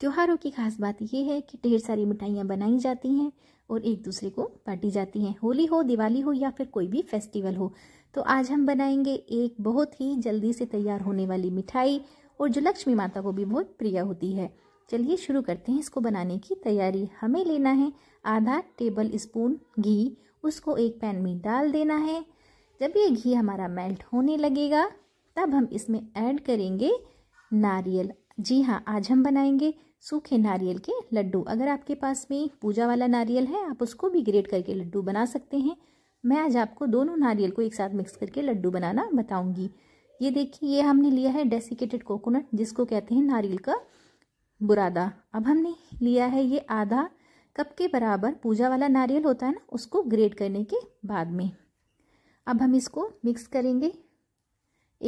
त्योहारों की खास बात यह है कि ढेर सारी मिठाइयाँ बनाई जाती हैं और एक दूसरे को बांटी जाती हैं होली हो दिवाली हो या फिर कोई भी फेस्टिवल हो तो आज हम बनाएंगे एक बहुत ही जल्दी से तैयार होने वाली मिठाई और जो लक्ष्मी माता को भी बहुत प्रिय होती है चलिए शुरू करते हैं इसको बनाने की तैयारी हमें लेना है आधा टेबल स्पून घी उसको एक पैन में डाल देना है जब ये घी हमारा मेल्ट होने लगेगा तब हम इसमें ऐड करेंगे नारियल जी हाँ आज हम बनाएंगे सूखे नारियल के लड्डू अगर आपके पास में पूजा वाला नारियल है आप उसको भी ग्रेट करके लड्डू बना सकते हैं मैं आज आपको दोनों नारियल को एक साथ मिक्स करके लड्डू बनाना बताऊंगी ये देखिए ये हमने लिया है डेसिकेटेड कोकोनट जिसको कहते हैं नारियल का बुरादा अब हमने लिया है ये आधा कप के बराबर पूजा वाला नारियल होता है ना उसको ग्रेट करने के बाद में अब हम इसको मिक्स करेंगे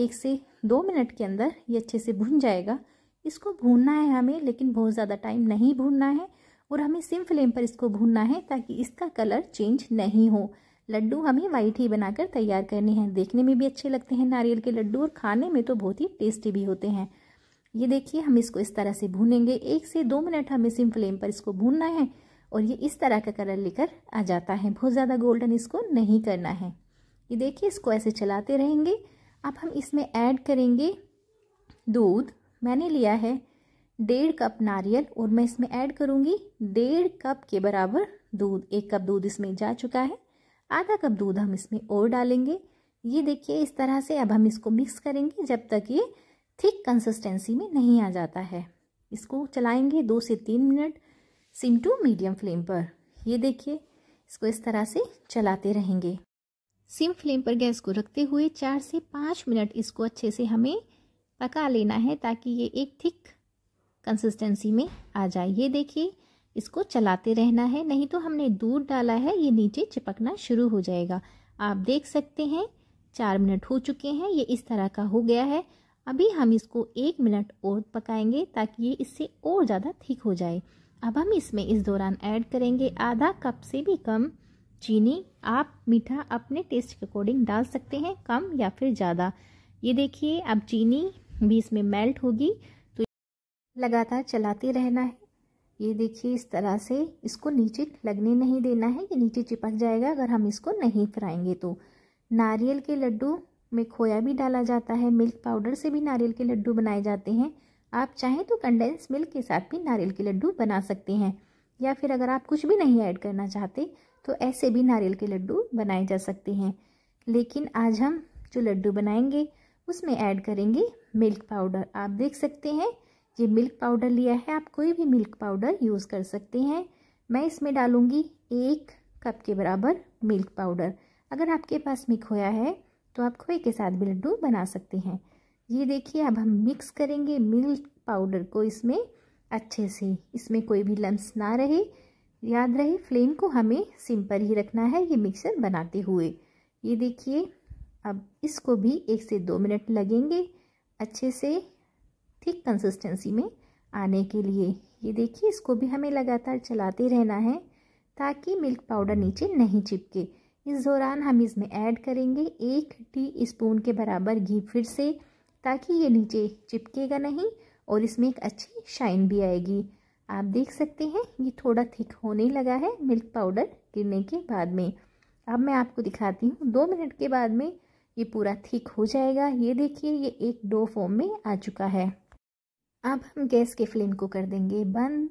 एक से दो मिनट के अंदर ये अच्छे से भुन जाएगा इसको भूनना है हमें लेकिन बहुत ज़्यादा टाइम नहीं भूनना है और हमें सिम फ्लेम पर इसको भूनना है ताकि इसका कलर चेंज नहीं हो लड्डू हमें वाइट ही बनाकर तैयार करने हैं देखने में भी अच्छे लगते हैं नारियल के लड्डू और खाने में तो बहुत ही टेस्टी भी होते हैं ये देखिए हम इसको इस तरह से भूनेंगे एक से दो मिनट हमें सिम फ्लेम पर इसको भूनना है और ये इस तरह का कलर लेकर आ जाता है बहुत ज़्यादा गोल्डन इसको नहीं करना है ये देखिए इसको ऐसे चलाते रहेंगे अब हम इसमें ऐड करेंगे दूध मैंने लिया है डेढ़ कप नारियल और मैं इसमें ऐड करूँगी डेढ़ कप के बराबर दूध एक कप दूध इसमें जा चुका है आधा कप दूध हम इसमें और डालेंगे ये देखिए इस तरह से अब हम इसको मिक्स करेंगे जब तक ये थिक कंसिस्टेंसी में नहीं आ जाता है इसको चलाएंगे दो से तीन minute sim to medium flame पर ये देखिए इसको इस तरह से चलाते रहेंगे सिम फ्लेम पर गैस को रखते हुए चार से पाँच मिनट इसको अच्छे से हमें पका लेना है ताकि ये एक थिक कंसिस्टेंसी में आ जाए ये देखिए इसको चलाते रहना है नहीं तो हमने दूध डाला है ये नीचे चिपकना शुरू हो जाएगा आप देख सकते हैं चार मिनट हो चुके हैं ये इस तरह का हो गया है अभी हम इसको एक मिनट और पकाएंगे ताकि ये इससे और ज़्यादा थिक हो जाए अब हम इसमें इस दौरान ऐड करेंगे आधा कप से भी कम चीनी आप मीठा अपने टेस्ट के अकॉर्डिंग डाल सकते हैं कम या फिर ज़्यादा ये देखिए अब चीनी भी इसमें मेल्ट होगी तो लगातार चलाते रहना है ये देखिए इस तरह से इसको नीचे लगने नहीं देना है ये नीचे चिपक जाएगा अगर हम इसको नहीं फ्राएंगे तो नारियल के लड्डू में खोया भी डाला जाता है मिल्क पाउडर से भी नारियल के लड्डू बनाए जाते हैं आप चाहें तो कंडेंस मिल्क के साथ भी नारियल के लड्डू बना सकते हैं या फिर अगर आप कुछ भी नहीं ऐड करना चाहते तो ऐसे भी नारियल के लड्डू बनाए जा सकते हैं लेकिन आज हम जो लड्डू बनाएंगे उसमें ऐड करेंगे मिल्क पाउडर आप देख सकते हैं ये मिल्क पाउडर लिया है आप कोई भी मिल्क पाउडर यूज़ कर सकते हैं मैं इसमें डालूँगी एक कप के बराबर मिल्क पाउडर अगर आपके पास में खोया है तो आप खोए के साथ भी लड्डू बना सकते हैं ये देखिए अब हम मिक्स करेंगे मिल्क पाउडर को इसमें अच्छे से इसमें कोई भी लम्स ना रहे याद रहे फ्लेम को हमें सिम पर ही रखना है ये मिक्सर बनाते हुए ये देखिए अब इसको भी एक से दो मिनट लगेंगे अच्छे से थिक कंसिस्टेंसी में आने के लिए ये देखिए इसको भी हमें लगातार चलाते रहना है ताकि मिल्क पाउडर नीचे नहीं चिपके इस दौरान हम इसमें ऐड करेंगे एक टी स्पून के बराबर घी फिर से ताकि ये नीचे चिपकेगा नहीं और इसमें एक अच्छी शाइन भी आएगी आप देख सकते हैं ये थोड़ा थिक होने लगा है मिल्क पाउडर गिरने के बाद में अब मैं आपको दिखाती हूँ दो मिनट के बाद में ये पूरा थिक हो जाएगा ये देखिए ये एक डो फॉर्म में आ चुका है अब हम गैस के फ्लेम को कर देंगे बंद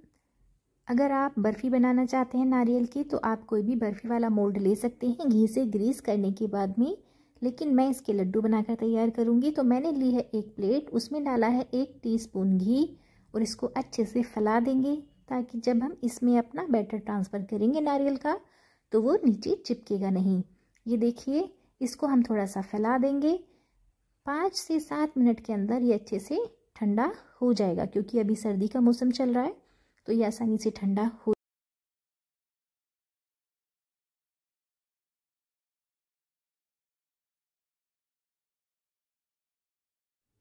अगर आप बर्फ़ी बनाना चाहते हैं नारियल की तो आप कोई भी बर्फ़ी वाला मोल्ड ले सकते हैं घी से ग्रीस करने के बाद में लेकिन मैं इसके लड्डू बनाकर तैयार करूंगी तो मैंने ली है एक प्लेट उसमें डाला है एक टीस्पून घी और इसको अच्छे से फैला देंगे ताकि जब हम इसमें अपना बैटर ट्रांसफ़र करेंगे नारियल का तो वो नीचे चिपकेगा नहीं ये देखिए इसको हम थोड़ा सा फैला देंगे पाँच से सात मिनट के अंदर ये अच्छे से ठंडा हो जाएगा क्योंकि अभी सर्दी का मौसम चल रहा है तो ये आसानी से ठंडा हो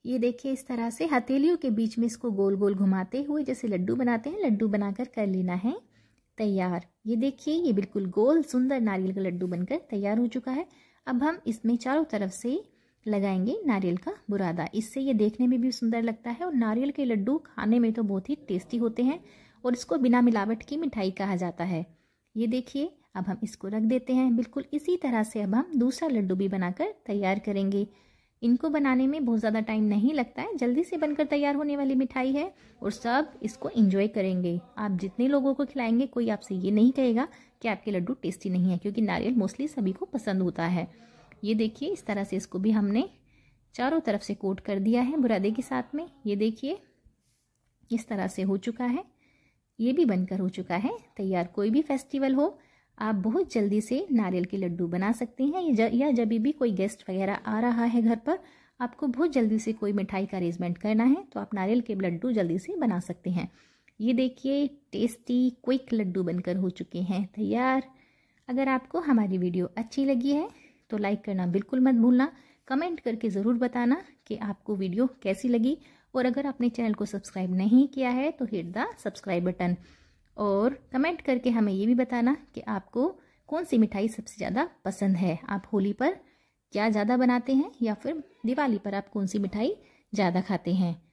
ये देखिए इस तरह से हथेलियों के बीच में इसको गोल गोल घुमाते हुए जैसे लड्डू बनाते हैं लड्डू बनाकर कर लेना है तैयार ये देखिए ये बिल्कुल गोल सुंदर नारियल का लड्डू बनकर तैयार हो चुका है अब हम इसमें चारों तरफ से लगाएंगे नारियल का बुरादा इससे ये देखने में भी सुंदर लगता है और नारियल के लड्डू खाने में तो बहुत ही टेस्टी होते हैं और इसको बिना मिलावट की मिठाई कहा जाता है ये देखिए अब हम इसको रख देते हैं बिल्कुल इसी तरह से अब हम दूसरा लड्डू भी बनाकर तैयार करेंगे इनको बनाने में बहुत ज़्यादा टाइम नहीं लगता है जल्दी से बनकर तैयार होने वाली मिठाई है और सब इसको इंजॉय करेंगे आप जितने लोगों को खिलाएंगे कोई आपसे ये नहीं कहेगा कि आपके लड्डू टेस्टी नहीं है क्योंकि नारियल मोस्टली सभी को पसंद होता है ये देखिए इस तरह से इसको भी हमने चारों तरफ से कोट कर दिया है बुरादे के साथ में ये देखिए इस तरह से हो चुका है ये भी बनकर हो चुका है तैयार कोई भी फेस्टिवल हो आप बहुत जल्दी से नारियल के लड्डू बना सकते हैं या जब भी कोई गेस्ट वगैरह आ रहा है घर पर आपको बहुत जल्दी से कोई मिठाई का अरेंजमेंट करना है तो आप नारियल के लड्डू जल्दी से बना सकते हैं ये देखिए टेस्टी क्विक लड्डू बनकर हो चुके हैं तैयार अगर आपको हमारी वीडियो अच्छी लगी है तो लाइक करना बिल्कुल मत भूलना कमेंट करके ज़रूर बताना कि आपको वीडियो कैसी लगी और अगर आपने चैनल को सब्सक्राइब नहीं किया है तो हिट द सब्सक्राइब बटन और कमेंट करके हमें ये भी बताना कि आपको कौन सी मिठाई सबसे ज़्यादा पसंद है आप होली पर क्या ज़्यादा बनाते हैं या फिर दिवाली पर आप कौन सी मिठाई ज़्यादा खाते हैं